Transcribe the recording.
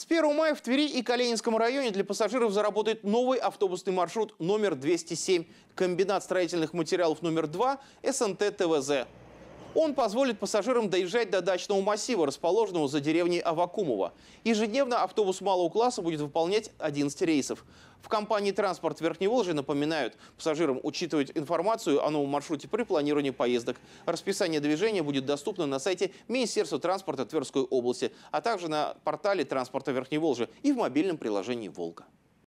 С 1 мая в Твери и Калининском районе для пассажиров заработает новый автобусный маршрут номер 207, комбинат строительных материалов номер 2, СНТ ТВЗ. Он позволит пассажирам доезжать до дачного массива, расположенного за деревней Авакумова. Ежедневно автобус малого класса будет выполнять 11 рейсов. В компании «Транспорт Верхней Волжи» напоминают пассажирам учитывать информацию о новом маршруте при планировании поездок. Расписание движения будет доступно на сайте Министерства транспорта Тверской области, а также на портале транспорта Верхней Волжи и в мобильном приложении «Волга».